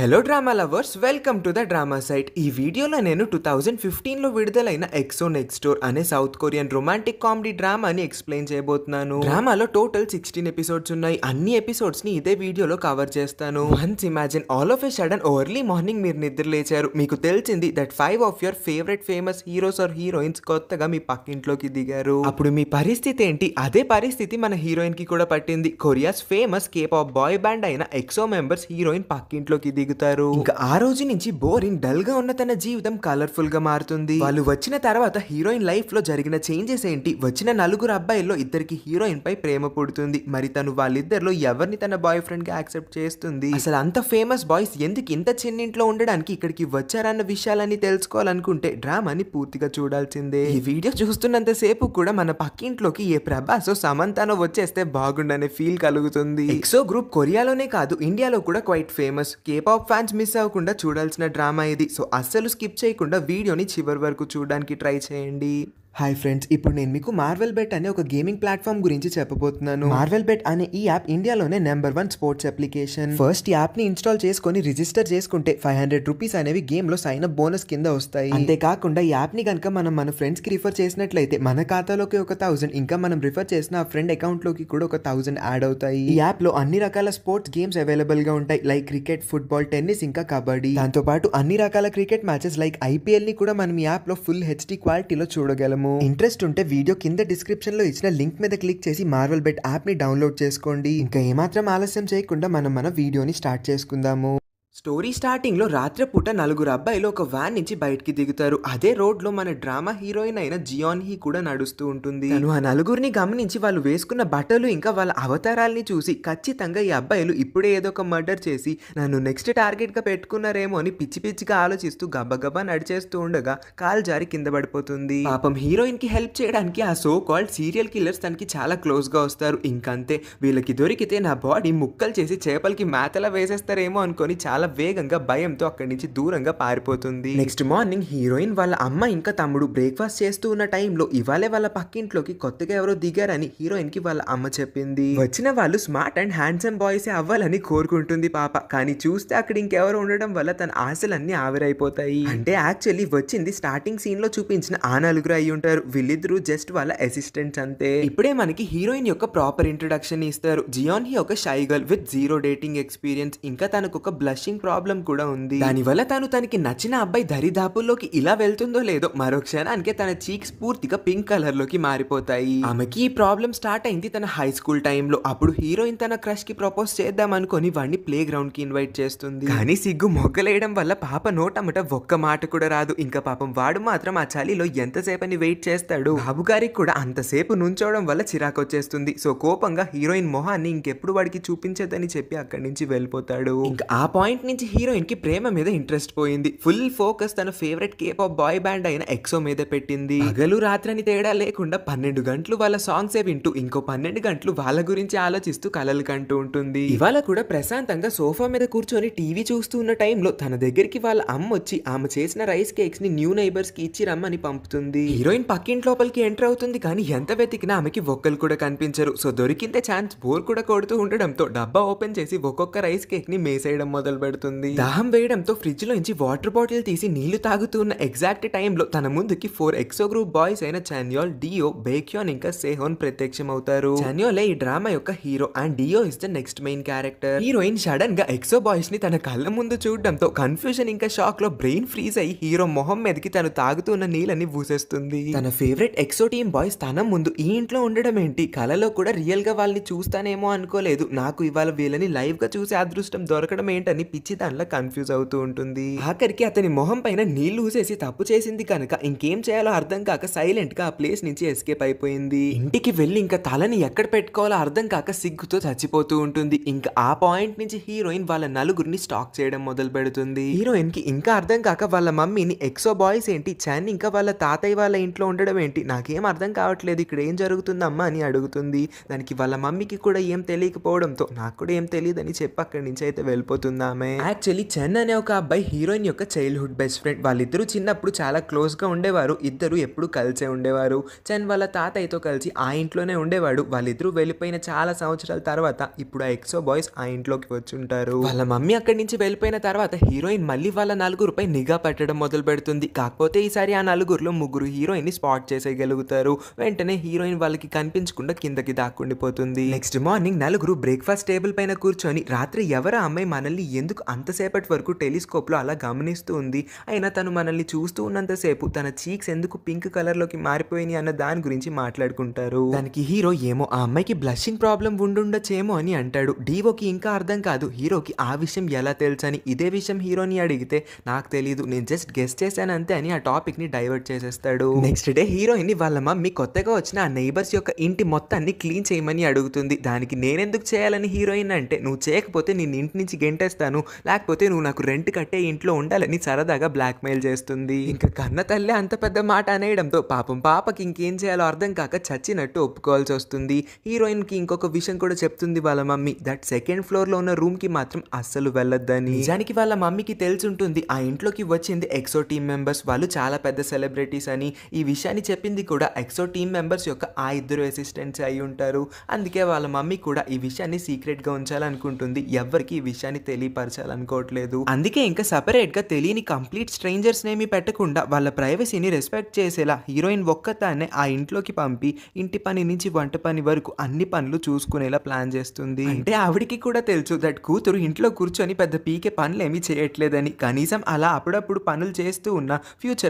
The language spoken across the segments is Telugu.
hello drama lovers welcome to the drama site ఈ వీడియోలో నేను టూ థౌజండ్ ఫిఫ్టీన్లో విడుదలైన ఎక్సో నెక్స్ట్ డోర్ అనే సౌత్ కొరియన్ రొమాంటిక్ కామెడీ డ్రామాని ఎక్స్ప్లెయిన్ చేయబోతున్నాను డ్రామాలో టోటల్ సిక్స్టీన్ ఎపిసోడ్స్ ఉన్నాయి అన్ని ఎపిసోడ్స్ని ఇదే వీడియోలో కవర్ చేస్తాను once imagine all of a sudden early morning మీరు నిద్ర లేచారు మీకు తెలిసింది that five of your favourite famous heroes or heroines కొత్తగా మీ పక్కింట్లోకి దిగారు అప్పుడు మీ పరిస్థితి ఏంటి అదే పరిస్థితి మన హీరోయిన్ కి కూడా పట్టింది కొరియాస్ famous K pop boy band అయిన ఎక్సో మెంబర్స్ హీరోయిన్ పక్కింట్లోకి దిగారు దిగుతారు ఇంకా ఆ రోజు నుంచి బోరిన్ డల్ గా ఉన్న తన జీవితం కలర్ఫుల్ గా మారుతుంది వాళ్ళు వచ్చిన తర్వాత హీరోయిన్ లైఫ్ లో జరిగిన చేంజెస్ ఏంటి వచ్చిన నలుగురు అబ్బాయిల్లో ఇద్దరికి హీరోయిన్ పై ప్రేమ పుడుతుంది మరి తను వాళ్ళిద్దరిలో ఎవరిని తన బాయ్ ఫ్రెండ్ గా యాక్సెప్ట్ చేస్తుంది అసలు అంత ఫేమస్ బాయ్స్ ఎందుకు ఇంత చిన్నింట్లో ఉండడానికి ఇక్కడికి వచ్చారన్న విషయాలన్నీ తెలుసుకోవాలనుకుంటే డ్రామాని పూర్తిగా చూడాల్సిందే ఈ వీడియో చూస్తున్నంత సేపు కూడా మన పక్కింట్లోకి ఏ ప్రభాస్ సమంతానో వచ్చేస్తే బాగుండనే ఫీల్ కలుగుతుంది ఎక్సో గ్రూప్ కొరియాలోనే కాదు ఇండియాలో కూడా quite famous K pop fans miss అవ్వకుండా చూడాల్సిన డ్రామా ఇది సో అస్సలు స్కిప్ చేయకుండా వీడియోని చివరి వరకు చూడడానికి ట్రై చేయండి హాయ్ ఫ్రెండ్స్ ఇప్పుడు నేను మీకు మార్వెల్ బెట్ అనే ఒక గేమింగ్ ప్లాట్ఫామ్ గురించి చెప్పబోతున్నాను మార్వెల్ బెట్ అనే ఈ యాప్ ఇండియాలోనే number one sports application first app ని ఇన్స్టాల్ చేసుకుని రిజిస్టర్ చేసుకుంటే ఫైవ్ హండ్రెడ్ రూపీస్ అనేవి గేమ్ లో సైన్ అప్ బోనస్ కింద వస్తాయి అంతేకాకుండా ఈ యాప్ ని కనుక మనం మన ఫ్రెండ్స్ కి రిఫర్ చేసినట్లయితే మన ఖాతాలోకి ఒక థౌసండ్ ఇంకా మనం రిఫర్ చేసిన ఆ ఫ్రెండ్ అకౌంట్ లోకి కూడా ఒక థౌసండ్ యాడ్ అవుతాయి ఈ యాప్ లో అన్ని రకాల స్పోర్ట్స్ గేమ్స్ అవైలబుల్ గా ఉంటాయి లైక్ క్రికెట్ ఫుట్బాల్ టెన్నిస్ ఇంకా కబడ్డీ దాంతో పాటు అన్ని రకాల క్రికెట్ మ్యాచెస్ లైక్ ఐపీఎల్ ని కూడా మనం ఈ యాప్ లో ఫుల్ హెచ్డి క్వాలిటీలో చూడగలము చేయలేము ఇంట్రెస్ట్ ఉంటే వీడియో కింద డిస్క్రిప్షన్ లో ఇచ్చిన లింక్ మీద క్లిక్ చేసి మార్వల్ బెట్ యాప్ ని డౌన్లోడ్ చేసుకోండి ఇంకా ఏమాత్రం ఆలస్యం చేయకుండా మనం మన వీడియోని స్టార్ట్ చేసుకుందాము స్టోరీ స్టార్టింగ్లో రాత్రిపూట నలుగురు అబ్బాయిలు ఒక వ్యాన్ నుంచి బయటికి దిగుతారు అదే రోడ్లో మన డ్రామా హీరోయిన్ అయిన జియాన్ హీ కూడా నడుస్తూ ఉంటుంది తను ఆ నలుగురిని గమనించి వాళ్ళు వేసుకున్న బట్టలు ఇంకా వాళ్ళ అవతారాల్ని చూసి ఖచ్చితంగా ఈ అబ్బాయిలు ఇప్పుడే ఏదో ఒక మర్డర్ చేసి నన్ను నెక్స్ట్ టార్గెట్గా పెట్టుకున్నారేమో అని పిచ్చి పిచ్చిగా ఆలోచిస్తూ గబగబా నడిచేస్తూ ఉండగా కాల్ జారి కింద పడిపోతుంది పాపం కి హెల్ప్ చేయడానికి ఆ సో కాల్డ్ సీరియల్ కిల్లర్స్ తనకి చాలా క్లోజ్గా వస్తారు ఇంకంతే వీళ్ళకి దొరికితే నా బాడీ ముక్కలు చేసి చేపలకి మేతలా వేసేస్తారేమో అనుకొని చాలా చాలా వేగంగా భయంతో అక్కడి నుంచి దూరంగా పారిపోతుంది నెక్స్ట్ మార్నింగ్ హీరోయిన్ వాళ్ళ అమ్మ ఇంకా తమ్ముడు బ్రేక్ఫాస్ట్ చేస్తూ ఉన్న టైంలో ఇవాళే వాళ్ళ పక్కింట్లోకి కొత్తగా ఎవరో దిగారని హీరోయిన్ కి వాళ్ళ అమ్మ చెప్పింది వచ్చిన వాళ్ళు స్మార్ట్ అండ్ హ్యాండ్సమ్ బాయ్స్ అవ్వాలని కోరుకుంటుంది పాప కానీ చూస్తే అక్కడ ఇంకెవరు ఉండడం వల్ల తన ఆశలన్నీ ఆవిరైపోతాయి అంటే యాక్చువల్లీ వచ్చింది స్టార్టింగ్ సీన్ లో చూపించిన ఆ నలుగురు అయి ఉంటారు వీళ్ళిద్దరూ జస్ట్ వాళ్ళ అసిస్టెంట్స్ అంతే ఇప్పుడే మనకి హీరోయిన్ యొక్క ప్రాపర్ ఇంట్రొడక్షన్ ఇస్తారు జియోన్ హీ ఒక shy girl with zero dating experience ఇంకా తనకు ఒక బ్లష్ మ్యాచింగ్ ప్రాబ్లం కూడా ఉంది దానివల్ల తను తనకి నచ్చిన అబ్బాయి దరిదాపుల్లోకి ఇలా వెళ్తుందో లేదో మరో క్షణానికి తన చీక్స్ పూర్తిగా పింక్ కలర్ లోకి మారిపోతాయి ఆమెకి ఈ ప్రాబ్లం స్టార్ట్ అయింది తన హై స్కూల్ టైంలో అప్పుడు హీరోయిన్ తన క్రష్ కి ప్రపోజ్ చేద్దాం అనుకుని వాడిని ప్లే గ్రౌండ్ కి ఇన్వైట్ చేస్తుంది కానీ సిగ్గు మొగ్గలేయడం వల్ల పాప నోటమట ఒక్క మాట కూడా రాదు ఇంకా పాపం వాడు మాత్రం ఆ చలిలో ఎంతసేపని వెయిట్ చేస్తాడు బాబు గారికి కూడా అంతసేపు నుంచోవడం వల్ల చిరాకు వచ్చేస్తుంది సో కోపంగా హీరోయిన్ మొహాన్ని ఇంకెప్పుడు వాడికి చూపించదని చెప్పి అక్కడి నుంచి వెళ్ళిపోతాడు ఇంకా ఆ పాయింట్ పాయింట్ నుంచి హీరోయిన్కి ప్రేమ మీద ఇంట్రెస్ట్ పోయింది ఫుల్ ఫోకస్ తన ఫేవరెట్ ఆఫ్ బాయ్ బ్యాండ్ అయిన ఎక్సో మీద పెట్టింది గలు రాత్రని తేడా లేకుండా పన్నెండు గంటలు వాళ్ళ సాంగ్స్ ఏ వింటూ ఇంకో పన్నెండు గంటలు వాళ్ళ గురించి ఆలోచిస్తూ కలలు కంటూ ఉంటుంది ఇవాళ కూడా ప్రశాంతంగా సోఫా మీద కూర్చొని టీవీ చూస్తూ ఉన్న టైంలో తన దగ్గరికి వాళ్ళ అమ్మ వచ్చి ఆమె చేసిన రైస్ కేక్స్ ని న్యూ నైబర్స్ కి ఇచ్చి రమ్మని పంపుతుంది హీరోయిన్ పక్కింటి లోపలికి ఎంటర్ అవుతుంది కానీ ఎంత వెతికినా ఆమెకి ఒక్కలు కూడా కనిపించరు సో దొరికిందే ఛాన్స్ బోర్ కూడా కొడుతూ ఉండడంతో డబ్బా ఓపెన్ చేసి ఒక్కొక్క రైస్ కేక్ ని మేసేయడం మొదలు పెడుతుంది దాహం వేయడంతో ఫ్రిడ్జ్ లో నుంచి వాటర్ బాటిల్ తీసి నీళ్లు తాగుతున్న ఎగ్జాక్ట్ టైంలో తన ముందుకి ఫోర్ ఎక్సో గ్రూప్ బాయ్స్ అయిన చాన్యోల్ డియో బేక్యోన్ ఇంకా సేహోన్ ప్రత్యక్షం అవుతారు చాన్యోలే ఈ డ్రామా యొక్క hero and D O is the next main character heroine sudden గా ఎక్సో బాయ్స్ ని తన కళ్ళ ముందు చూడడంతో కన్ఫ్యూజన్ ఇంకా షాక్ లో బ్రెయిన్ ఫ్రీజ్ అయ్యి హీరో మొహం మీదకి తను తాగుతున్న నీళ్ళని పూసేస్తుంది తన ఫేవరెట్ ఎక్సో టీమ్ బాయ్స్ తన ముందు ఈ ఇంట్లో ఉండడం ఏంటి కలలో కూడా రియల్ గా వాళ్ళని చూస్తానేమో అనుకోలేదు నాకు ఇవాళ వీళ్ళని లైవ్ గా చూసే అదృష్టం దొరకడం ఏంటని ఇచ్చి దానిలా కన్ఫ్యూజ్ అవుతూ ఉంటుంది ఆఖరికి అతని మొహం పైన నీళ్లు ఊసేసి తప్పు చేసింది కనుక ఇంకేం చేయాలో అర్థం కాక సైలెంట్ గా ఆ ప్లేస్ నుంచి ఎస్కేప్ అయిపోయింది ఇంటికి వెళ్ళి ఇంకా తలని ఎక్కడ పెట్టుకోవాలో అర్థం కాక సిగ్గుతో చచ్చిపోతూ ఉంటుంది ఇంకా ఆ పాయింట్ నుంచి హీరోయిన్ వాళ్ళ నలుగురిని స్టాక్ చేయడం మొదలు పెడుతుంది హీరోయిన్ కి ఇంకా అర్థం కాక వాళ్ళ మమ్మీని ఎక్సో బాయ్స్ ఏంటి చాన్ ఇంకా వాళ్ళ తాతయ్య వాళ్ళ ఇంట్లో ఉండడం ఏంటి నాకేం అర్థం కావట్లేదు ఇక్కడ ఏం జరుగుతుందమ్మా అని అడుగుతుంది దానికి వాళ్ళ మమ్మీకి కూడా ఏం తెలియకపోవడంతో నాకు కూడా ఏం తెలియదు అని చెప్పి అక్కడి నుంచి అయితే వెళ్ళిపోతుంది ఆమె అర్థమే యాక్చువల్లీ చెన్ అనే ఒక అబ్బాయి హీరోయిన్ యొక్క చైల్డ్హుడ్ బెస్ట్ ఫ్రెండ్ వాళ్ళిద్దరూ చిన్నప్పుడు చాలా క్లోజ్గా ఉండేవారు ఇద్దరు ఎప్పుడు కలిసే ఉండేవారు చెన్ వాళ్ళ తాతయ్యతో కలిసి ఆ ఇంట్లోనే ఉండేవాడు వాళ్ళిద్దరూ వెళ్ళిపోయిన చాలా సంవత్సరాల తర్వాత ఇప్పుడు ఆ ఎక్సో బాయ్స్ ఆ ఇంట్లోకి వచ్చి ఉంటారు వాళ్ళ మమ్మీ అక్కడి నుంచి వెళ్ళిపోయిన తర్వాత హీరోయిన్ మళ్ళీ వాళ్ళ నలుగురుపై నిఘా పెట్టడం మొదలు పెడుతుంది కాకపోతే ఈసారి ఆ నలుగురులో ముగ్గురు హీరోయిన్ ని స్పాట్ చేసేయగలుగుతారు వెంటనే హీరోయిన్ వాళ్ళకి కనిపించకుండా కిందకి దాక్కుండిపోతుంది నెక్స్ట్ మార్నింగ్ నలుగురు బ్రేక్ఫాస్ట్ టేబుల్ పైన కూర్చొని రాత్రి ఎవరు అమ్మాయి మనల్ని ఎందుకు ఎందుకు అంతసేపటి వరకు టెలిస్కోప్లో అలా గమనిస్తూ ఉంది అయినా తను మనల్ని చూస్తూ ఉన్నంతసేపు తన చీక్స్ ఎందుకు పింక్ కలర్లోకి మారిపోయినాయి అన్న దాని గురించి మాట్లాడుకుంటారు దానికి హీరో ఏమో ఆ అమ్మాయికి బ్లషింగ్ ప్రాబ్లం ఉండుండొచ్చేమో అని అంటాడు డీవోకి ఇంకా అర్థం కాదు హీరోకి ఆ విషయం ఎలా తెలుసని ఇదే విషయం హీరోని అడిగితే నాకు తెలియదు నేను జస్ట్ గెస్ చేశాను అంతే అని ఆ టాపిక్ని డైవర్ట్ చేసేస్తాడు నెక్స్ట్ డే హీరోయిన్ వాళ్ళ మమ్మీ కొత్తగా వచ్చిన ఆ నైబర్స్ యొక్క ఇంటి మొత్తాన్ని క్లీన్ చేయమని అడుగుతుంది దానికి నేనెందుకు చేయాలని హీరోయిన్ అంటే నువ్వు చేయకపోతే నేను ఇంటి నుంచి గెంటేస్తాను లేకపోతే నువ్వు నాకు రెంట్ కట్టే ఇంట్లో ఉండాలని సరదాగా బ్లాక్మెయిల్ చేస్తుంది ఇంకా కన్న తల్లి అంత పెద్ద మాట అనేయడంతో పాపం పాపకి ఇంకేం చేయాలో అర్థం కాక చచ్చినట్టు ఒప్పుకోవాల్సి వస్తుంది హీరోయిన్ కి ఇంకొక విషయం కూడా చెప్తుంది వాళ్ళ మమ్మీ దట్ సెకండ్ ఫ్లోర్లో ఉన్న రూమ్కి మాత్రం అస్సలు వెళ్ళొద్దని నిజానికి వాళ్ళ మమ్మీకి ఉంటుంది ఆ ఇంట్లోకి వచ్చింది ఎక్సో టీమ్ మెంబర్స్ వాళ్ళు చాలా పెద్ద సెలబ్రిటీస్ అని ఈ విషయాన్ని చెప్పింది కూడా ఎక్సో టీమ్ మెంబర్స్ యొక్క ఆ ఇద్దరు అసిస్టెంట్స్ అయి ఉంటారు అందుకే వాళ్ళ మమ్మీ కూడా ఈ విషయాన్ని సీక్రెట్ గా ఉంచాలనుకుంటుంది ఎవరికి ఈ విషయాన్ని తెలియపరచ పెంచాలనుకోవట్లేదు అందుకే ఇంకా సపరేట్ గా తెలియని కంప్లీట్ స్ట్రేంజర్స్ నేమి పెట్టకుండా వాళ్ళ ప్రైవసీని రెస్పెక్ట్ చేసేలా హీరోయిన్ ఒక్కతాన్నే ఆ ఇంట్లోకి పంపి ఇంటి పని నుంచి వంట పని వరకు అన్ని పనులు చూసుకునేలా ప్లాన్ చేస్తుంది అంటే ఆవిడికి కూడా తెలుసు దట్ కూతురు ఇంట్లో కూర్చొని పెద్ద పీకే పనులు ఏమీ చేయట్లేదని కనీసం అలా అప్పుడప్పుడు పనులు చేస్తూ ఉన్న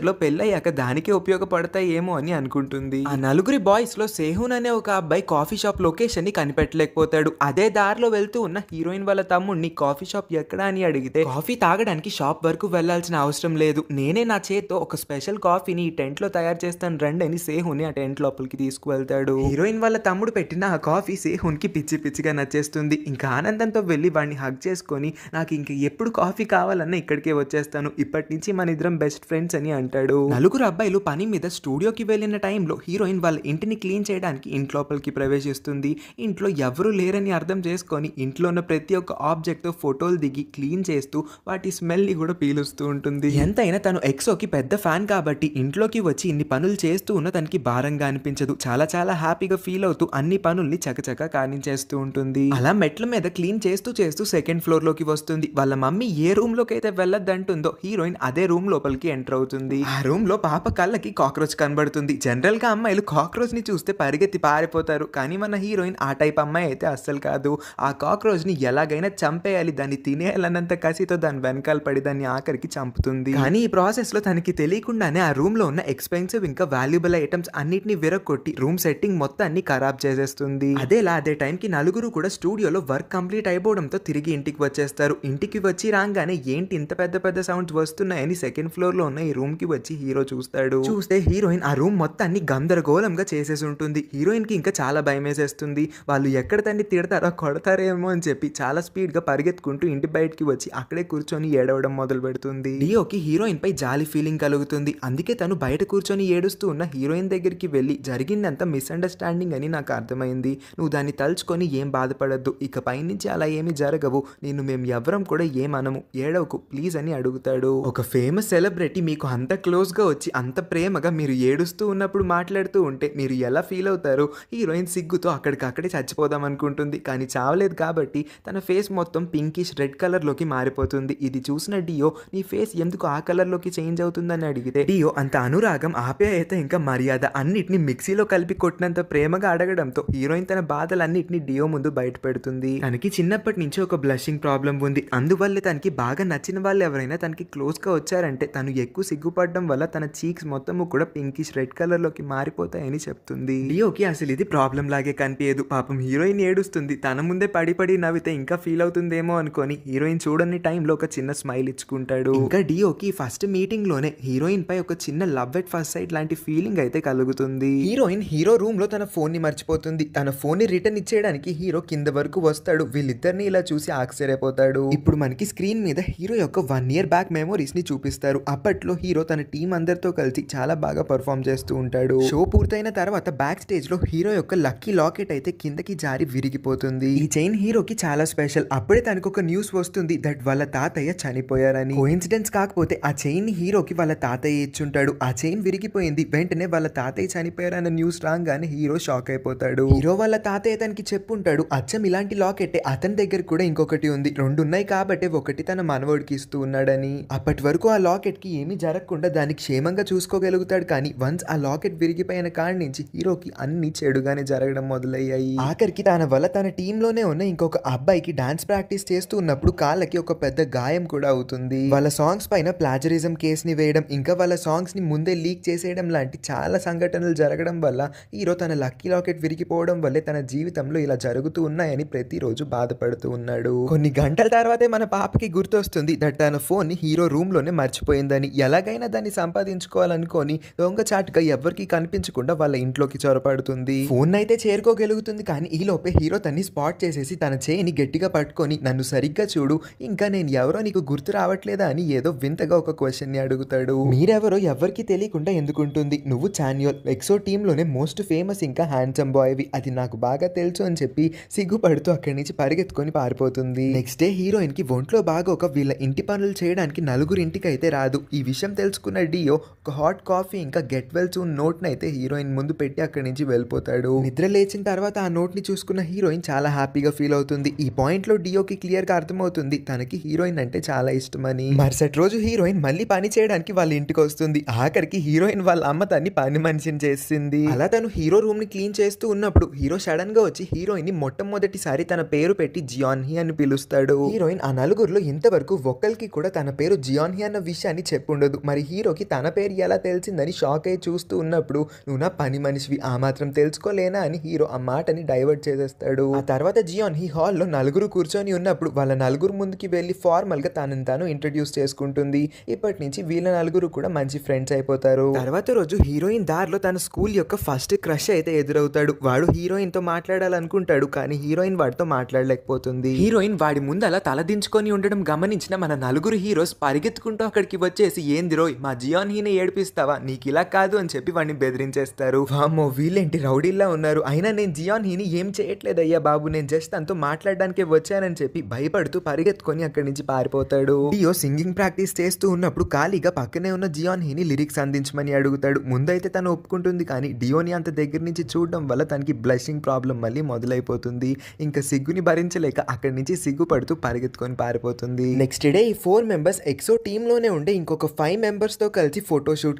లో పెళ్ళయ్యాక దానికే ఉపయోగపడతాయేమో అని అనుకుంటుంది ఆ నలుగురి బాయ్స్ లో సేహున్ అనే ఒక అబ్బాయి కాఫీ షాప్ లొకేషన్ ని కనిపెట్టలేకపోతాడు అదే దారిలో వెళ్తూ ఉన్న హీరోయిన్ వాళ్ళ తమ్ముడిని కాఫీ షాప్ ఎక్కడ అని అడిగితే కాఫీ తాగడానికి షాప్ వరకు వెళ్లాల్సిన అవసరం లేదు నేనే నా చేత్తో ఒక స్పెషల్ కాఫీని ఈ టెంట్ లో తయారు చేస్తాను రండి అని సేహుని ఆ టెంట్ లోపలికి తీసుకువెళ్తాడు హీరోయిన్ వాళ్ళ తమ్ముడు పెట్టిన ఆ కాఫీ సేహున్ కి పిచ్చి పిచ్చిగా నచ్చేస్తుంది ఇంకా ఆనందంతో వెళ్ళి వాడిని హగ్ చేసుకొని నాకు ఇంక ఎప్పుడు కాఫీ కావాలన్నా ఇక్కడికే వచ్చేస్తాను ఇప్పటి నుంచి మన ఇద్దరం బెస్ట్ ఫ్రెండ్స్ అని అంటాడు నలుగురు అబ్బాయిలు పని మీద స్టూడియోకి వెళ్ళిన టైంలో హీరోయిన్ వాళ్ళ ఇంటిని క్లీన్ చేయడానికి ఇంట్లోపలికి ప్రవేశిస్తుంది ఇంట్లో ఎవరు లేరని అర్థం చేసుకొని ఇంట్లో ఉన్న ప్రతి ఒక్క ఆబ్జెక్ట్ ఫోటోలు దిగి కడిగి క్లీన్ చేస్తూ వాటి స్మెల్ని కూడా పీలుస్తూ ఉంటుంది ఎంతైనా తను ఎక్సోకి పెద్ద ఫ్యాన్ కాబట్టి ఇంట్లోకి వచ్చి ఇన్ని పనులు చేస్తూ ఉన్న తనకి భారంగా అనిపించదు చాలా చాలా హ్యాపీగా ఫీల్ అవుతూ అన్ని పనుల్ని చకచక కానించేస్తూ ఉంటుంది అలా మెట్ల మీద క్లీన్ చేస్తూ చేస్తూ సెకండ్ ఫ్లోర్ లోకి వస్తుంది వాళ్ళ మమ్మీ ఏ రూమ్ లోకి అయితే వెళ్ళొద్దంటుందో హీరోయిన్ అదే రూమ్ లోపలికి ఎంటర్ అవుతుంది ఆ రూమ్ లో పాప కళ్ళకి కాక్రోచ్ కనబడుతుంది జనరల్ గా అమ్మాయిలు కాక్రోచ్ ని చూస్తే పరిగెత్తి పారిపోతారు కానీ మన హీరోయిన్ ఆ టైప్ అమ్మాయి అయితే అస్సలు కాదు ఆ కాక్రోచ్ ని ఎలాగైనా చంపేయాలి దాన్ని తినే చేయలేనంత కసితో దాని వెనకాల పడి దాన్ని ఆఖరికి చంపుతుంది కానీ ఈ ప్రాసెస్ లో తనకి తెలియకుండానే ఆ రూమ్ లో ఉన్న ఎక్స్పెన్సివ్ ఇంకా వాల్యుబుల్ ఐటమ్స్ అన్నిటిని విరగొట్టి రూమ్ సెట్టింగ్ మొత్తాన్ని ఖరాబ్ చేసేస్తుంది అదేలా అదే టైం కి నలుగురు కూడా స్టూడియోలో వర్క్ కంప్లీట్ అయిపోవడంతో తిరిగి ఇంటికి వచ్చేస్తారు ఇంటికి వచ్చి రాగానే ఏంటి ఇంత పెద్ద పెద్ద సౌండ్స్ వస్తున్నాయని సెకండ్ ఫ్లోర్ లో ఉన్న ఈ రూమ్ కి వచ్చి హీరో చూస్తాడు చూస్తే హీరోయిన్ ఆ రూమ్ మొత్తాన్ని గందరగోళంగా చేసేసి ఉంటుంది హీరోయిన్ కి ఇంకా చాలా భయం వేసేస్తుంది వాళ్ళు ఎక్కడ తన్ని తిడతారో కొడతారేమో అని చెప్పి చాలా స్పీడ్ గా పరిగెత్తుకుంటూ ఇంటి బయటికి వచ్చి అక్కడే కూర్చొని ఏడవడం మొదలు పెడుతుంది లియోకి హీరోయిన్ పై జాలి ఫీలింగ్ కలుగుతుంది అందుకే తను బయట కూర్చొని ఏడుస్తూ ఉన్న హీరోయిన్ దగ్గరికి వెళ్ళి జరిగిందంతా మిస్అండర్స్టాండింగ్ అని నాకు అర్థమైంది నువ్వు దాన్ని తలుచుకొని ఏం బాధపడద్దు ఇక పైనుంచి అలా ఏమి జరగవు నేను మేము ఎవరం కూడా ఏమనము ఏడవకు ప్లీజ్ అని అడుగుతాడు ఒక ఫేమస్ సెలబ్రిటీ మీకు అంత క్లోజ్ గా వచ్చి అంత ప్రేమగా మీరు ఏడుస్తూ ఉన్నప్పుడు మాట్లాడుతూ ఉంటే మీరు ఎలా ఫీల్ అవుతారు హీరోయిన్ సిగ్గుతో అక్కడికక్కడే చచ్చిపోదాం అనుకుంటుంది కానీ చావలేదు కాబట్టి తన ఫేస్ మొత్తం పింకిష్ రెడ్ కలర్ కలర్లోకి మారిపోతుంది ఇది చూసిన డియో నీ ఫేస్ ఎందుకు ఆ కలర్లోకి చేంజ్ అవుతుందని అడిగితే డియో అంత అనురాగం ఆప్యాయత ఇంకా మర్యాద అన్నిటిని మిక్సీలో కలిపి కొట్టినంత ప్రేమగా అడగడంతో హీరోయిన్ తన బాధలన్నిటిని డియో ముందు బయట పెడుతుంది తనకి చిన్నప్పటి నుంచి ఒక బ్లషింగ్ ప్రాబ్లం ఉంది అందువల్లే తనకి బాగా నచ్చిన వాళ్ళు ఎవరైనా తనకి క్లోజ్గా వచ్చారంటే తను ఎక్కువ సిగ్గుపడడం వల్ల తన చీక్స్ మొత్తము కూడా పింకిష్ రెడ్ కలర్లోకి మారిపోతాయని చెప్తుంది డియోకి అసలు ఇది ప్రాబ్లం లాగే కనిపించదు పాపం హీరోయిన్ ఏడుస్తుంది తన ముందే పడి పడి నవ్వితే ఇంకా ఫీల్ అవుతుందేమో అనుకొని హీరోయిన్ చూడని టైంలో ఒక చిన్న స్మైల్ ఇచ్చుకుంటాడు ఇంకా డియోకి ఫస్ట్ మీటింగ్ లోనే హీరోయిన్ పై ఒక చిన్న లవ్ ఎట్ ఫస్ట్ సైట్ లాంటి ఫీలింగ్ అయితే కలుగుతుంది హీరోయిన్ హీరో రూమ్ లో తన ఫోన్ ని మర్చిపోతుంది తన ఫోన్ ని రిటర్న్ ఇచ్చేయడానికి హీరో కింద వరకు వస్తాడు వీళ్ళిద్దరిని ఇలా చూసి ఆశ్చర్యపోతాడు ఇప్పుడు మనకి స్క్రీన్ మీద హీరో యొక్క వన్ ఇయర్ బ్యాక్ మెమోరీస్ ని చూపిస్తారు అప్పట్లో హీరో తన టీం అందరితో కలిసి చాలా బాగా పర్ఫామ్ చేస్తూ ఉంటాడు షో పూర్తయిన తర్వాత బ్యాక్ స్టేజ్ లో హీరో యొక్క లక్కీ లాకెట్ అయితే కిందకి జారి విరిగిపోతుంది ఈ చైన్ హీరోకి చాలా స్పెషల్ అప్పుడే తనకు ఒక న్యూస్ వస్తుంది వస్తుంది దట్ వాళ్ళ తాతయ్య చనిపోయారని ఇన్సిడెంట్స్ కాకపోతే ఆ చైన్ హీరోకి వాళ్ళ తాతయ్య ఇచ్చుంటాడు ఆ చైన్ విరిగిపోయింది వెంటనే వాళ్ళ తాతయ్య చనిపోయారన్న న్యూస్ రాగానే హీరో షాక్ అయిపోతాడు హీరో వాళ్ళ తాతయ్య తనకి చెప్పుంటాడు అచ్చం ఇలాంటి లాకెట్టే అతని దగ్గర కూడా ఇంకొకటి ఉంది రెండు ఉన్నాయి కాబట్టి ఒకటి తన మనవడికి ఇస్తూ ఉన్నాడని అప్పటి వరకు ఆ లాకెట్ కి ఏమీ జరగకుండా దాన్ని క్షేమంగా చూసుకోగలుగుతాడు కానీ వన్స్ ఆ లాకెట్ విరిగిపోయిన కాడి నుంచి హీరోకి అన్ని చెడుగానే జరగడం మొదలయ్యాయి ఆఖరికి తన వల్ల తన టీంలోనే ఉన్న ఇంకొక అబ్బాయికి డాన్స్ ప్రాక్టీస్ చేస్తూ ఉన్నప్పుడు కాళ్ళకి ఒక పెద్ద గాయం కూడా అవుతుంది వాళ్ళ సాంగ్స్ పైన ప్లాజరిజం ని వేయడం ఇంకా వాళ్ళ సాంగ్స్ ని ముందే లీక్ చేసేయడం లాంటి చాలా సంఘటనలు జరగడం వల్ల హీరో తన లక్కీ లాకెట్ విరిగిపోవడం వల్లే తన జీవితంలో ఇలా జరుగుతూ ఉన్నాయని ప్రతిరోజు బాధపడుతూ ఉన్నాడు కొన్ని గంటల తర్వాతే మన పాపకి గుర్తొస్తుంది దట్ తన ఫోన్ ని హీరో రూమ్ లోనే మర్చిపోయిందని ఎలాగైనా దాన్ని సంపాదించుకోవాలనుకొని దొంగచాటుగా ఎవరికి కనిపించకుండా వాళ్ళ ఇంట్లోకి చొరపడుతుంది ఫోన్ అయితే చేరుకోగలుగుతుంది కానీ ఈ లోపే హీరో తన్ని స్పాట్ చేసేసి తన చేయిని గట్టిగా పట్టుకొని నన్ను సరిగ్గా చూడు చూడు ఇంకా నేను ఎవరో నీకు గుర్తు రావట్లేదా అని ఏదో వింతగా ఒక క్వశ్చన్ ని అడుగుతాడు మీరెవరో ఎవరికి తెలియకుండా ఎందుకుంటుంది నువ్వు చాన్యోల్ ఎక్సో టీంలోనే మోస్ట్ ఫేమస్ ఇంకా హ్యాండ్సమ్ వి అది నాకు బాగా తెలుసు అని చెప్పి సిగ్గుపడుతూ అక్కడి నుంచి పరిగెత్తుకొని పారిపోతుంది నెక్స్ట్ డే హీరోయిన్ కి ఒంట్లో బాగా ఒక వీళ్ళ ఇంటి పనులు చేయడానికి నలుగురు ఇంటికి అయితే రాదు ఈ విషయం తెలుసుకున్న డియో ఒక హాట్ కాఫీ ఇంకా గెట్ వెల్ సూన్ నోట్ని అయితే హీరోయిన్ ముందు పెట్టి అక్కడి నుంచి వెళ్ళిపోతాడు నిద్ర లేచిన తర్వాత ఆ నోట్ ని చూసుకున్న హీరోయిన్ చాలా హ్యాపీగా ఫీల్ అవుతుంది ఈ పాయింట్ లో డియోకి గా అర్థమవుతుంది అర్థమవుతుంది తనకి హీరోయిన్ అంటే చాలా ఇష్టమని మరుసటి రోజు హీరోయిన్ మళ్ళీ పని చేయడానికి వాళ్ళ ఇంటికి వస్తుంది ఆఖరికి హీరోయిన్ వాళ్ళ అమ్మ తన్ని పని మనిషిని చేసింది అలా తను హీరో రూమ్ ని క్లీన్ చేస్తూ ఉన్నప్పుడు హీరో సడన్ గా వచ్చి హీరోయిన్ ని మొట్టమొదటిసారి తన పేరు పెట్టి జియాన్హి అని పిలుస్తాడు హీరోయిన్ ఆ నలుగురులో ఇంతవరకు ఒక్కరికి కూడా తన పేరు జియాన్హి అన్న విషయాన్ని చెప్పుండదు మరి హీరోకి తన పేరు ఎలా తెలిసిందని షాక్ అయి చూస్తూ ఉన్నప్పుడు నువ్వు నా పని మనిషివి ఆ మాత్రం తెలుసుకోలేనా అని హీరో ఆ మాటని డైవర్ట్ చేసేస్తాడు ఆ తర్వాత జియాన్హి హాల్లో నలుగురు కూర్చొని ఉన్నప్పుడు వాళ్ళ నలుగురు నలుగురు ముందుకి వెళ్ళి ఫార్మల్గా తనని తాను ఇంట్రడ్యూస్ చేసుకుంటుంది ఇప్పటి నుంచి వీళ్ళ నలుగురు కూడా మంచి ఫ్రెండ్స్ అయిపోతారు తర్వాత రోజు హీరోయిన్ దారిలో తన స్కూల్ యొక్క ఫస్ట్ క్రష్ అయితే ఎదురవుతాడు వాడు హీరోయిన్ తో మాట్లాడాలనుకుంటాడు కానీ హీరోయిన్ వాడితో మాట్లాడలేకపోతుంది హీరోయిన్ వాడి ముందు అలా తలదించుకొని ఉండడం గమనించిన మన నలుగురు హీరోస్ పరిగెత్తుకుంటూ అక్కడికి వచ్చేసి ఏంది రోయ్ మా జియాన్ హీనే ఏడిపిస్తావా నీకు ఇలా కాదు అని చెప్పి వాడిని బెదిరించేస్తారు వామో వీళ్ళేంటి రౌడీలా ఉన్నారు అయినా నేను జియాన్ హీని ఏం చేయట్లేదయ్యా బాబు నేను జస్ట్ తనతో మాట్లాడడానికే వచ్చానని చెప్పి భయపడుతూ పరిగెత్తుకొని అక్కడి నుంచి పారిపోతాడు డియో సింగింగ్ ప్రాక్టీస్ చేస్తూ ఉన్నప్పుడు ఖాళీగా పక్కనే ఉన్న జియోన్ హీని లిరిక్స్ అందించమని అడుగుతాడు ముందైతే తను ఒప్పుకుంటుంది కానీ డియోని అంత దగ్గర నుంచి చూడడం వల్ల తనకి బ్లషింగ్ ప్రాబ్లం మళ్ళీ మొదలైపోతుంది ఇంకా సిగ్గుని భరించలేక అక్కడి నుంచి సిగ్గుపడుతూ పరిగెత్తుకొని పారిపోతుంది నెక్స్ట్ డే ఈ ఫోర్ మెంబర్స్ ఎక్సో టీమ్ లోనే ఉండే ఇంకొక ఫైవ్ మెంబర్స్ తో కలిసి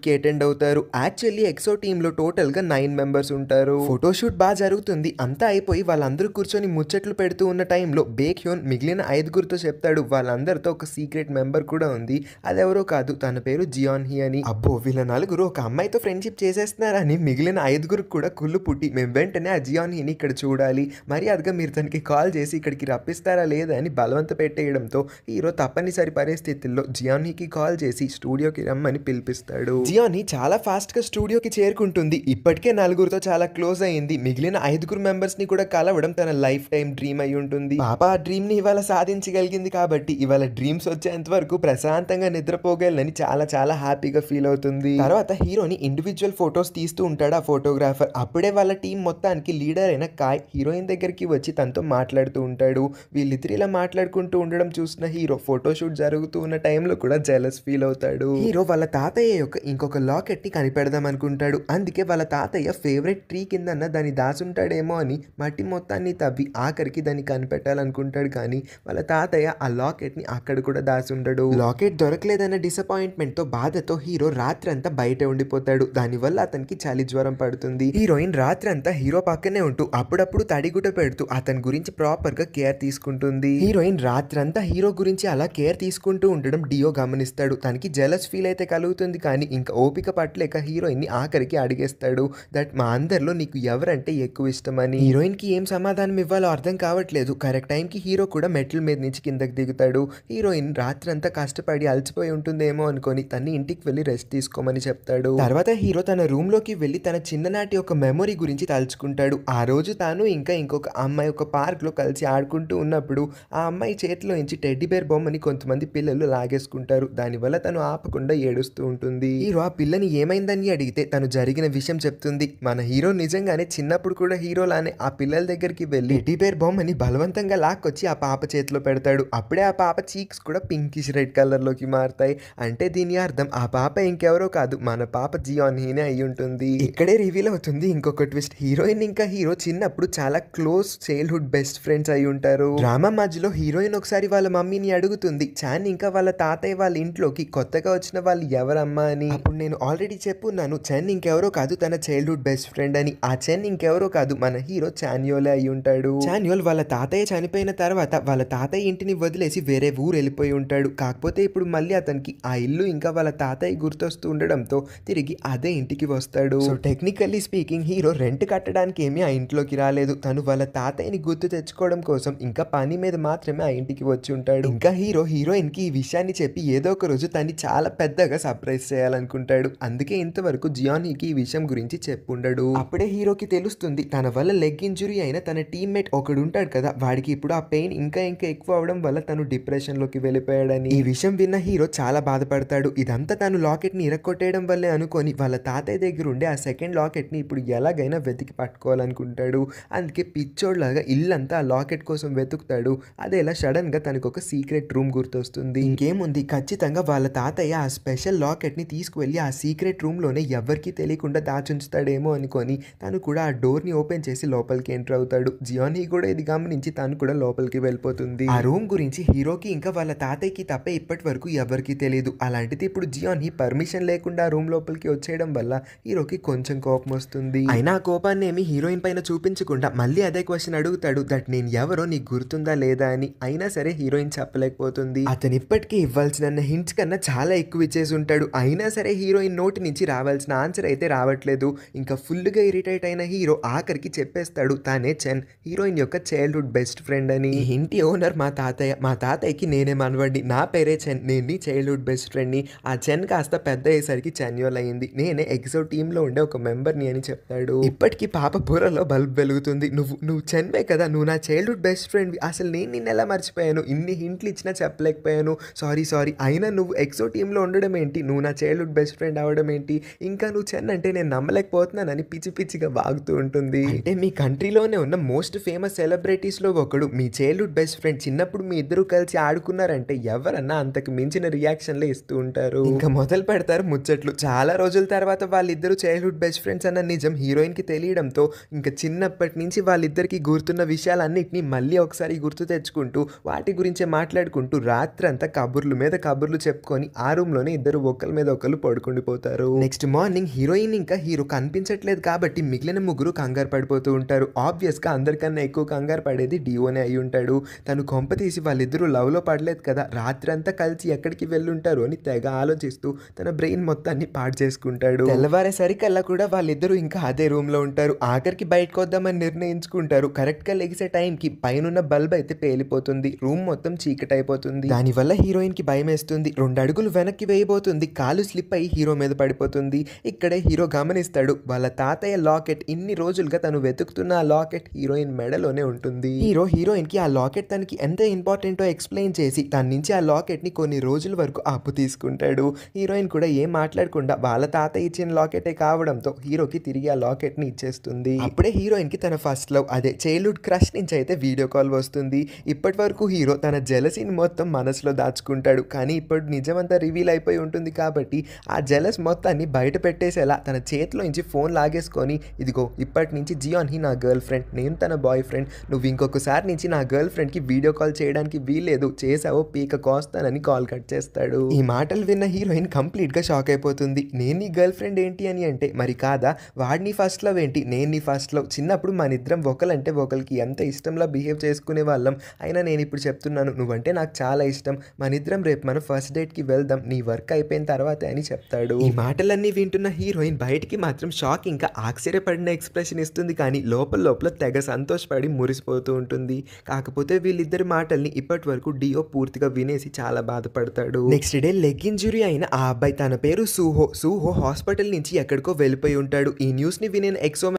కి అటెండ్ అవుతారు యాక్చువల్లీ ఎక్సో టీమ్ లో టోటల్ గా నైన్ మెంబర్స్ ఉంటారు ఫోటోషూట్ బాగా జరుగుతుంది అంతా అయిపోయి వాళ్ళందరూ కూర్చొని ముచ్చట్లు పెడుతూ ఉన్న టైంలో బేక్ హ్యూన్ మిగిలిన ఐదుగురు ముగ్గురితో చెప్తాడు వాళ్ళందరితో ఒక సీక్రెట్ మెంబర్ కూడా ఉంది అదెవరో కాదు తన పేరు జియాన్ హీ అని అబ్బో వీళ్ళ నలుగురు ఒక అమ్మాయితో ఫ్రెండ్షిప్ చేసేస్తున్నారని మిగిలిన ఐదుగురు కూడా కుళ్ళు పుట్టి మేము వెంటనే ఆ జియాన్ హీని ఇక్కడ చూడాలి మర్యాదగా మీరు తనకి కాల్ చేసి ఇక్కడికి రప్పిస్తారా లేదా అని బలవంత పెట్టేయడంతో హీరో తప్పనిసరి పరిస్థితుల్లో జియాన్హీకి కాల్ చేసి స్టూడియోకి రమ్మని పిలిపిస్తాడు జియాని చాలా ఫాస్ట్ గా స్టూడియోకి చేరుకుంటుంది ఇప్పటికే నలుగురితో చాలా క్లోజ్ అయింది మిగిలిన ఐదుగురు మెంబర్స్ ని కూడా కలవడం తన లైఫ్ టైం డ్రీమ్ అయి ఉంటుంది పాప ఆ ని ఇవాళ సాధించి సాధించగలిగింది కాబట్టి ఇవాళ డ్రీమ్స్ వచ్చేంత వరకు ప్రశాంతంగా నిద్రపోగలని చాలా చాలా హ్యాపీగా ఫీల్ అవుతుంది తర్వాత హీరోని ఇండివిజువల్ ఫొటోస్ తీస్తూ ఉంటాడు ఆ ఫోటోగ్రాఫర్ అప్పుడే వాళ్ళ టీం మొత్తానికి లీడర్ అయిన కాయ్ హీరోయిన్ దగ్గరికి వచ్చి తనతో మాట్లాడుతూ ఉంటాడు వీళ్ళిద్దరు ఇలా మాట్లాడుకుంటూ ఉండడం చూసిన హీరో ఫోటోషూట్ జరుగుతూ ఉన్న టైంలో కూడా జెలస్ ఫీల్ అవుతాడు హీరో వాళ్ళ తాతయ్య యొక్క ఇంకొక లాకెట్ ని కనిపెడదాం అనుకుంటాడు అందుకే వాళ్ళ తాతయ్య ఫేవరెట్ ట్రీ కిందన్న దాన్ని దాచుంటాడేమో అని మట్టి మొత్తాన్ని తవ్వి ఆఖరికి దాన్ని కనిపెట్టాలనుకుంటాడు కానీ వాళ్ళ తాత తాతయ్య ఆ లాకెట్ ని అక్కడ కూడా దాసి ఉండడు లాకెట్ దొరకలేదన్న డిసప్పాయింట్మెంట్తో బాధతో హీరో రాత్రంతా బయట ఉండిపోతాడు దానివల్ల అతనికి చలి జ్వరం పడుతుంది హీరోయిన్ రాత్రంతా హీరో పక్కనే ఉంటూ అప్పుడప్పుడు తడిగుట పెడుతూ అతని గురించి ప్రాపర్గా కేర్ తీసుకుంటుంది హీరోయిన్ రాత్రంతా హీరో గురించి అలా కేర్ తీసుకుంటూ ఉండడం డియో గమనిస్తాడు తనకి జెలస్ ఫీల్ అయితే కలుగుతుంది కానీ ఇంకా ఓపిక పట్టలేక ని ఆఖరికి అడిగేస్తాడు దట్ మా అందరిలో నీకు ఎవరంటే ఎక్కువ ఇష్టమని కి ఏం సమాధానం ఇవ్వాలో అర్థం కావట్లేదు కరెక్ట్ టైం కి హీరో కూడా మెట్ల మీద నుంచి కిందకి దిగుతాడు హీరోయిన్ రాత్రంతా కష్టపడి అలసిపోయి ఉంటుందేమో అనుకొని తన్ని ఇంటికి వెళ్ళి రెస్ట్ తీసుకోమని చెప్తాడు తర్వాత హీరో తన రూమ్ లోకి వెళ్ళి తన చిన్ననాటి ఒక మెమొరీ గురించి తలుచుకుంటాడు ఆ రోజు తాను ఇంకా ఇంకొక అమ్మాయి ఒక పార్క్ లో కలిసి ఆడుకుంటూ ఉన్నప్పుడు ఆ అమ్మాయి చేతిలో నుంచి టెడ్డీబేర్ బొమ్మని కొంతమంది పిల్లలు లాగేసుకుంటారు దానివల్ల తను ఆపకుండా ఏడుస్తూ ఉంటుంది హీరో ఆ పిల్లని ఏమైందని అడిగితే తను జరిగిన విషయం చెప్తుంది మన హీరో నిజంగానే చిన్నప్పుడు కూడా హీరోలానే ఆ పిల్లల దగ్గరికి వెళ్ళి టెడ్డీబేర్ బొమ్మని బలవంతంగా లాక్కొచ్చి ఆ పాప చేతిలో పెడతాడు పెడతాడు అప్పుడే ఆ పాప చీక్స్ కూడా పింకిష్ రెడ్ కలర్లోకి మారుతాయి అంటే దీని అర్థం ఆ పాప ఇంకెవరో కాదు మన పాప జియోన్ హీనే అయి ఉంటుంది ఇక్కడే రివీల్ అవుతుంది ఇంకొక ట్విస్ట్ హీరోయిన్ ఇంకా హీరో చిన్నప్పుడు చాలా క్లోజ్ చైల్డ్హుడ్ బెస్ట్ ఫ్రెండ్స్ అయి ఉంటారు డ్రామా మధ్యలో హీరోయిన్ ఒకసారి వాళ్ళ మమ్మీని అడుగుతుంది చాన్ ఇంకా వాళ్ళ తాతయ్య వాళ్ళ ఇంట్లోకి కొత్తగా వచ్చిన వాళ్ళు ఎవరమ్మా అని అప్పుడు నేను ఆల్రెడీ చెప్పున్నాను చాన్ ఇంకెవరో కాదు తన చైల్డ్హుడ్ బెస్ట్ ఫ్రెండ్ అని ఆ చెన్ ఇంకెవరో కాదు మన హీరో చాన్యోలే అయి ఉంటాడు చాన్యోల్ వాళ్ళ తాతయ్య చనిపోయిన తర్వాత వాళ్ళ తాతయ్య తాతయ్య ఇంటిని వదిలేసి వేరే ఊరు వెళ్ళిపోయి ఉంటాడు కాకపోతే ఇప్పుడు మళ్ళీ అతనికి ఆ ఇల్లు ఇంకా వాళ్ళ తాతయ్య గుర్తొస్తూ ఉండడంతో తిరిగి అదే ఇంటికి వస్తాడు so technically speaking hero rent కట్టడానికి ఏమీ ఆ ఇంట్లోకి రాలేదు తను వాళ్ళ తాతయ్యని గుర్తు తెచ్చుకోవడం కోసం ఇంకా పని మీద మాత్రమే ఆ ఇంటికి వచ్చి ఉంటాడు ఇంకా హీరో హీరోయిన్ కి ఈ విషయాన్ని చెప్పి ఏదో ఒక రోజు తన్ని చాలా పెద్దగా సర్ప్రైజ్ చేయాలనుకుంటాడు అందుకే ఇంతవరకు జియానీకి ఈ విషయం గురించి చెప్పుండడు అప్పుడే హీరోకి తెలుస్తుంది తన వల్ల లెగ్ ఇంజురీ అయిన తన టీమ్మేట్ ఒకడు ఉంటాడు కదా వాడికి ఇప్పుడు ఆ పెయిన్ ఇంకా ఇంకా ఎక్కువ ఎక్కువ అవడం వల్ల తను డిప్రెషన్ లోకి వెళ్ళిపోయాడని ఈ విషయం విన్న హీరో చాలా బాధపడతాడు ఇదంతా తను ని ఇరక్కొట్టేయడం వల్లే అనుకొని వాళ్ళ తాతయ్య దగ్గర ఉండే ఆ సెకండ్ లాకెట్ ని ఇప్పుడు ఎలాగైనా వెతికి పట్టుకోవాలనుకుంటాడు అందుకే పిచ్చోడ్లాగా ఇల్లంతా ఆ లాకెట్ కోసం వెతుకుతాడు అదే ఇలా గా తనకు ఒక సీక్రెట్ రూమ్ గుర్తొస్తుంది ఇంకేముంది ఖచ్చితంగా వాళ్ళ తాతయ్య ఆ స్పెషల్ లాకెట్ ని తీసుకువెళ్ళి ఆ సీక్రెట్ రూమ్ లోనే ఎవరికీ తెలియకుండా దాచుంచుతాడేమో అనుకొని తను కూడా ఆ డోర్ ని ఓపెన్ చేసి లోపలికి ఎంటర్ అవుతాడు జియోని కూడా ఇది గమనించి తను కూడా లోపలికి వెళ్ళిపోతుంది ఆ రూమ్ గురించి హీరోకి ఇంకా వాళ్ళ తాతయ్యకి తప్పే ఇప్పటి వరకు ఎవరికి తెలియదు అలాంటిది ఇప్పుడు జియోన్ ఈ పర్మిషన్ లేకుండా రూమ్ లోపలికి వచ్చేయడం వల్ల హీరోకి కొంచెం కోపం వస్తుంది అయినా ఆ కోపాన్ని ఏమి హీరోయిన్ పైన చూపించకుండా మళ్ళీ అదే క్వశ్చన్ అడుగుతాడు దట్ నేను ఎవరో నీకు గుర్తుందా లేదా అని అయినా సరే హీరోయిన్ చెప్పలేకపోతుంది అతను ఇప్పటికీ ఇవ్వాల్సిన హింట్స్ కన్నా చాలా ఎక్కువ ఇచ్చేసి ఉంటాడు అయినా సరే హీరోయిన్ నోటి నుంచి రావాల్సిన ఆన్సర్ అయితే రావట్లేదు ఇంకా ఫుల్గా ఇరిటేట్ అయిన హీరో ఆఖరికి చెప్పేస్తాడు తానే చెన్ హీరోయిన్ యొక్క చైల్డ్హుడ్ బెస్ట్ ఫ్రెండ్ అని ఇంటి ఓనర్ మా మా తాతయ్య మా తాతయ్యకి నేనే మనవండి నా పేరే చెన్ నేను చైల్డ్హుడ్ బెస్ట్ ఫ్రెండ్ని ఆ చెన్ కాస్త పెద్ద అయ్యేసరికి చెన్యోల్ అయ్యింది నేనే ఎగ్జో టీంలో ఉండే ఒక మెంబర్ని అని చెప్తాడు ఇప్పటికీ పాప బుర్రలో బల్బ్ వెలుగుతుంది నువ్వు నువ్వు చెన్వే కదా నువ్వు నా చైల్డ్హుడ్ బెస్ట్ ఫ్రెండ్ అసలు నేను నిన్న ఎలా మర్చిపోయాను ఇన్ని హింట్లు ఇచ్చినా చెప్పలేకపోయాను సారీ సారీ అయినా నువ్వు ఎక్సో టీంలో ఉండడం ఏంటి నువ్వు నా చైల్డ్హుడ్ బెస్ట్ ఫ్రెండ్ అవడం ఏంటి ఇంకా నువ్వు చెన్ అంటే నేను నమ్మలేకపోతున్నానని పిచ్చి పిచ్చిగా వాగుతూ ఉంటుంది అంటే మీ కంట్రీలోనే ఉన్న మోస్ట్ ఫేమస్ సెలబ్రిటీస్లో ఒకడు మీ చైల్డ్హుడ్ బెస్ట్ ఫ్రెండ్ చిన్న చిన్నప్పుడు మీ ఇద్దరు కలిసి ఆడుకున్నారంటే ఎవరన్నా అంతకు మించిన రియాక్షన్లు ఇస్తూ ఉంటారు ఇంకా మొదలు పెడతారు ముచ్చట్లు చాలా రోజుల తర్వాత వాళ్ళిద్దరు చైల్డ్హుడ్ బెస్ట్ ఫ్రెండ్స్ అన్న నిజం హీరోయిన్ కి తెలియడంతో ఇంకా చిన్నప్పటి నుంచి వాళ్ళిద్దరికి గుర్తున్న విషయాలన్నింటినీ మళ్ళీ ఒకసారి గుర్తు తెచ్చుకుంటూ వాటి గురించే మాట్లాడుకుంటూ రాత్రంతా కబుర్లు మీద కబుర్లు చెప్పుకొని ఆ రూమ్లోనే ఇద్దరు ఒకరి మీద ఒకరు పడుకుండిపోతారు నెక్స్ట్ మార్నింగ్ హీరోయిన్ ఇంకా హీరో కనిపించట్లేదు కాబట్టి మిగిలిన ముగ్గురు కంగారు పడిపోతూ ఉంటారు ఆబ్వియస్గా అందరికన్నా ఎక్కువ కంగారు పడేది డిఓనే అయి ఉంటాడు తను కొంప తీసి వాళ్ళిద్దరూ లవ్లో పడలేదు కదా రాత్రంతా కలిసి ఎక్కడికి వెళ్ళుంటారు అని తెగ ఆలోచిస్తూ తన బ్రెయిన్ మొత్తాన్ని పాడు చేసుకుంటాడు తెల్లవారేసరికల్లా కూడా వాళ్ళిద్దరూ ఇంకా అదే రూమ్లో ఉంటారు ఆఖరికి బయటకు వద్దామని నిర్ణయించుకుంటారు కరెక్ట్గా లెగిసే టైంకి పైన బల్బ్ అయితే పేలిపోతుంది రూమ్ మొత్తం చీకటి అయిపోతుంది దానివల్ల కి భయం వేస్తుంది రెండు అడుగులు వెనక్కి వేయబోతుంది కాలు స్లిప్ అయి హీరో మీద పడిపోతుంది ఇక్కడే హీరో గమనిస్తాడు వాళ్ళ తాతయ్య లాకెట్ ఇన్ని రోజులుగా తను వెతుకుతున్న ఆ లాకెట్ హీరోయిన్ మెడలోనే ఉంటుంది హీరో హీరోయిన్ కి ఆ లాకెట్ తనకి ఎంత ఎంతే ఇంపార్టెంటో ఎక్స్ప్లెయిన్ చేసి తన నుంచి ఆ లాకెట్ని కొన్ని రోజుల వరకు అప్పు తీసుకుంటాడు హీరోయిన్ కూడా ఏం మాట్లాడకుండా వాళ్ళ తాత ఇచ్చిన లాకెటే కావడంతో హీరోకి తిరిగి ఆ లాకెట్ని ఇచ్చేస్తుంది అప్పుడే కి తన ఫస్ట్ లవ్ అదే చైల్డ్హుడ్ క్రష్ నుంచి అయితే వీడియో కాల్ వస్తుంది ఇప్పటి వరకు హీరో తన జెలసీని మొత్తం మనసులో దాచుకుంటాడు కానీ ఇప్పుడు నిజమంతా రివీల్ అయిపోయి ఉంటుంది కాబట్టి ఆ జెలస్ మొత్తాన్ని బయట పెట్టేసేలా తన చేతిలో నుంచి ఫోన్ లాగేసుకొని ఇదిగో ఇప్పటి నుంచి జియోన్ హీ నా గర్ల్ ఫ్రెండ్ నేను తన బాయ్ ఫ్రెండ్ నువ్వు ఇంకొకసారి నుంచి నా గర్ల్ ఫ్రెండ్కి వీడియో కాల్ కాల్ చేయడానికి వీల్లేదు చేసావో పీక కోస్తానని కాల్ కట్ చేస్తాడు ఈ మాటలు విన్న హీరోయిన్ కంప్లీట్ గా షాక్ అయిపోతుంది నేను నీ గర్ల్ ఫ్రెండ్ ఏంటి అని అంటే మరి కాదా వాడిని ఫస్ట్ లవ్ ఏంటి నేను నీ ఫస్ట్ లవ్ చిన్నప్పుడు మన ఇద్దరం ఒకలంటే ఒకరికి ఎంత ఇష్టంలా బిహేవ్ చేసుకునే వాళ్ళం అయినా నేను ఇప్పుడు చెప్తున్నాను నువ్వంటే నాకు చాలా ఇష్టం మన ఇద్దరం రేపు మనం ఫస్ట్ డేట్ కి వెళ్దాం నీ వర్క్ అయిపోయిన తర్వాత అని చెప్తాడు ఈ మాటలన్నీ వింటున్న హీరోయిన్ బయటికి మాత్రం షాక్ ఇంకా ఆశ్చర్యపడిన ఎక్స్ప్రెషన్ ఇస్తుంది కానీ లోపల లోపల తెగ సంతోషపడి మురిసిపోతూ ఉంటుంది కాకపోతే వీళ్ళిద్దరు మాటల్ని ఇప్పటి వరకు డియో పూర్తిగా వినేసి చాలా బాధపడతాడు నెక్స్ట్ డే లెగ్ ఇంజురీ అయిన ఆ అబ్బాయి తన పేరు సూహో సూహో హాస్పిటల్ నుంచి ఎక్కడికో వెళ్ళిపోయి ఉంటాడు ఈ న్యూస్ ని వినే ఎక్సో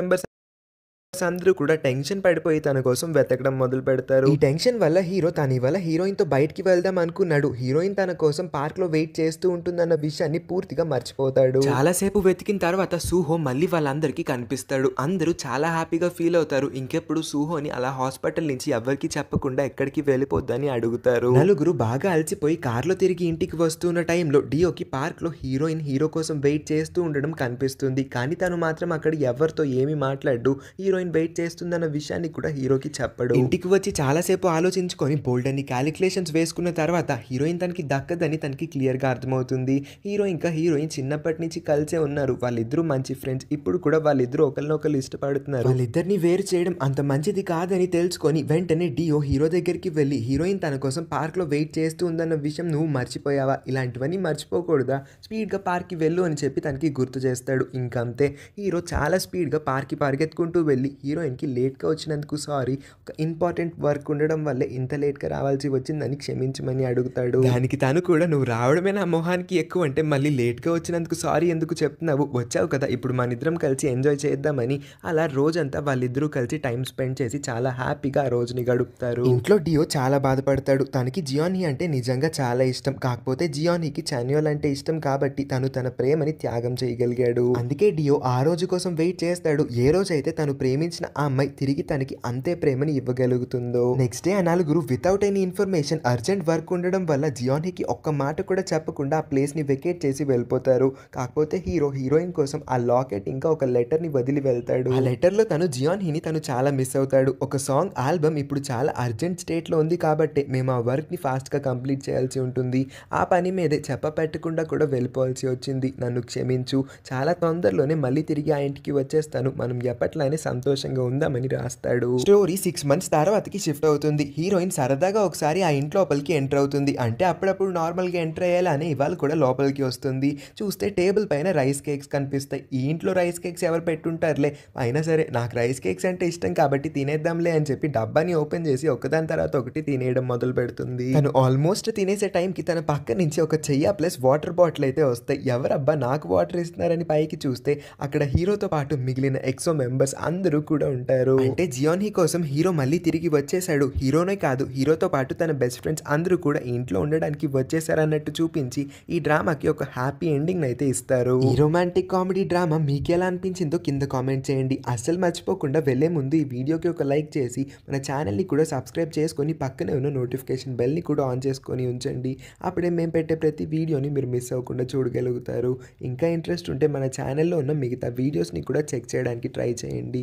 మెంబర్స్ అందరూ కూడా టెన్షన్ పడిపోయి తన కోసం వెతకడం మొదలు పెడతారు ఈ టెన్షన్ వల్ల హీరో తన ఇవాళ హీరోయిన్ తో బయటికి వెళ్దాం అనుకున్నాడు హీరోయిన్ తన కోసం పార్క్ లో వెయిట్ చేస్తూ ఉంటుందన్న విషయాన్ని పూర్తిగా మర్చిపోతాడు చాలా సేపు వెతికిన తర్వాత సూహో మళ్ళీ వాళ్ళందరికీ కనిపిస్తాడు అందరూ చాలా హ్యాపీగా ఫీల్ అవుతారు ఇంకెప్పుడు సూహోని అలా హాస్పిటల్ నుంచి ఎవరికి చెప్పకుండా ఎక్కడికి వెళ్ళిపోద్దని అడుగుతారు నలుగురు బాగా అలసిపోయి కార్లో తిరిగి ఇంటికి వస్తున్న టైంలో డియోకి పార్క్ లో హీరోయిన్ హీరో కోసం వెయిట్ చేస్తూ ఉండడం కనిపిస్తుంది కానీ తను మాత్రం అక్కడ ఎవరితో ఏమి మాట్లాడు హీరోయిన్ నేను వెయిట్ చేస్తుందన్న విషయాన్ని కూడా హీరోకి చెప్పడు ఇంటికి వచ్చి చాలాసేపు ఆలోచించుకొని బోల్డ్ అని క్యాలిక్యులేషన్స్ వేసుకున్న తర్వాత హీరోయిన్ తనకి దక్కదని తనకి క్లియర్గా అర్థమవుతుంది హీరో ఇంకా హీరోయిన్ చిన్నప్పటి నుంచి కలిసే ఉన్నారు వాళ్ళిద్దరూ మంచి ఫ్రెండ్స్ ఇప్పుడు కూడా వాళ్ళిద్దరూ ఒకరినొకరు ఇష్టపడుతున్నారు వాళ్ళిద్దరిని వేరు చేయడం అంత మంచిది కాదని తెలుసుకొని వెంటనే డియో హీరో దగ్గరికి వెళ్ళి హీరోయిన్ తన కోసం పార్క్లో వెయిట్ చేస్తూ ఉందన్న విషయం నువ్వు మర్చిపోయావా ఇలాంటివన్నీ మర్చిపోకూడదా స్పీడ్గా కి వెళ్ళు అని చెప్పి తనకి గుర్తు చేస్తాడు ఇంకంతే హీరో చాలా స్పీడ్గా కి పరిగెత్తుకుంటూ వెళ్ళి హీరోయిన్కి లేట్గా వచ్చినందుకు సారీ ఒక ఇంపార్టెంట్ వర్క్ ఉండడం వల్లే ఇంత లేట్గా రావాల్సి వచ్చిందని క్షమించమని అడుగుతాడు దానికి తను కూడా నువ్వు రావడమే నా మొహానికి ఎక్కువ అంటే మళ్ళీ లేట్గా వచ్చినందుకు సారీ ఎందుకు చెప్తున్నావు వచ్చావు కదా ఇప్పుడు మన ఇద్దరం కలిసి ఎంజాయ్ చేద్దామని అలా రోజంతా వాళ్ళిద్దరూ కలిసి టైం స్పెండ్ చేసి చాలా హ్యాపీగా ఆ రోజుని గడుపుతారు ఇంట్లో డియో చాలా బాధపడతాడు తనకి జియోని అంటే నిజంగా చాలా ఇష్టం కాకపోతే జియోనికి చానియోల్ అంటే ఇష్టం కాబట్టి తను తన ప్రేమని త్యాగం చేయగలిగాడు అందుకే డియో ఆ రోజు కోసం వెయిట్ చేస్తాడు ఏ రోజైతే తను ప్రేమి ప్రేమించిన ఆ అమ్మాయి తిరిగి తనకి అంతే ప్రేమని ఇవ్వగలుగుతుందో నెక్స్ట్ డే ఆ నలుగురు without any information urgent work ఉండడం వల్ల జియోనికి ఒక్క మాట కూడా చెప్పకుండా ఆ ప్లేస్ని వెకేట్ చేసి వెళ్ళిపోతారు కాకపోతే హీరో హీరోయిన్ కోసం ఆ లాకెట్ ఇంకా ఒక లెటర్ని వదిలి వెళ్తాడు ఆ లెటర్లో తను జియోన్హీని తను చాలా మిస్ అవుతాడు ఒక సాంగ్ ఆల్బమ్ ఇప్పుడు చాలా అర్జెంట్ స్టేట్లో ఉంది కాబట్టి మేము ఆ వర్క్ని ఫాస్ట్గా కంప్లీట్ చేయాల్సి ఉంటుంది ఆ పని మీదే పెట్టకుండా కూడా వెళ్ళిపోవాల్సి వచ్చింది నన్ను క్షమించు చాలా తొందరలోనే మళ్ళీ తిరిగి ఆ ఇంటికి వచ్చేస్తాను మనం ఎప్పట్లానే సంతోషం సంతోషంగా ఉందామని రాస్తాడు స్టోరీ సిక్స్ మంత్స్ తర్వాతకి షిఫ్ట్ అవుతుంది హీరోయిన్ సరదాగా ఒకసారి ఆ ఇంటి లోపలికి ఎంటర్ అవుతుంది అంటే అప్పుడప్పుడు నార్మల్గా ఎంటర్ అయ్యాలని ఇవాళ కూడా లోపలికి వస్తుంది చూస్తే టేబుల్ పైన రైస్ కేక్స్ కనిపిస్తాయి ఈ ఇంట్లో రైస్ కేక్స్ ఎవరు పెట్టుంటారులే అయినా సరే నాకు రైస్ కేక్స్ అంటే ఇష్టం కాబట్టి తినేద్దాంలే అని చెప్పి డబ్బాని ఓపెన్ చేసి ఒకదాని తర్వాత ఒకటి తినేయడం మొదలు పెడుతుంది తను ఆల్మోస్ట్ తినేసే టైంకి తన పక్క నుంచి ఒక చెయ్య ప్లస్ వాటర్ బాటిల్ అయితే వస్తాయి ఎవరబ్బా నాకు వాటర్ ఇస్తున్నారని పైకి చూస్తే అక్కడ హీరోతో పాటు మిగిలిన ఎక్సో మెంబర్స్ అందరూ కూడా ఉంటారు అంటే జియోన్ హీ కోసం హీరో మళ్ళీ తిరిగి వచ్చేశాడు హీరోనే కాదు హీరోతో పాటు తన బెస్ట్ ఫ్రెండ్స్ అందరూ కూడా ఇంట్లో ఉండడానికి వచ్చేసారన్నట్టు చూపించి ఈ డ్రామాకి ఒక హ్యాపీ ఎండింగ్ అయితే ఇస్తారు ఈ రొమాంటిక్ కామెడీ డ్రామా మీకు ఎలా అనిపించిందో కింద కామెంట్ చేయండి అస్సలు మర్చిపోకుండా వెళ్లే ముందు ఈ వీడియోకి ఒక లైక్ చేసి మన ఛానల్ని కూడా సబ్స్క్రైబ్ చేసుకొని పక్కనే ఉన్న నోటిఫికేషన్ బెల్ని కూడా ఆన్ చేసుకొని ఉంచండి అప్పుడే మేము పెట్టే ప్రతి వీడియోని మీరు మిస్ అవ్వకుండా చూడగలుగుతారు ఇంకా ఇంట్రెస్ట్ ఉంటే మన ఛానల్లో ఉన్న మిగతా వీడియోస్ని కూడా చెక్ చేయడానికి ట్రై చేయండి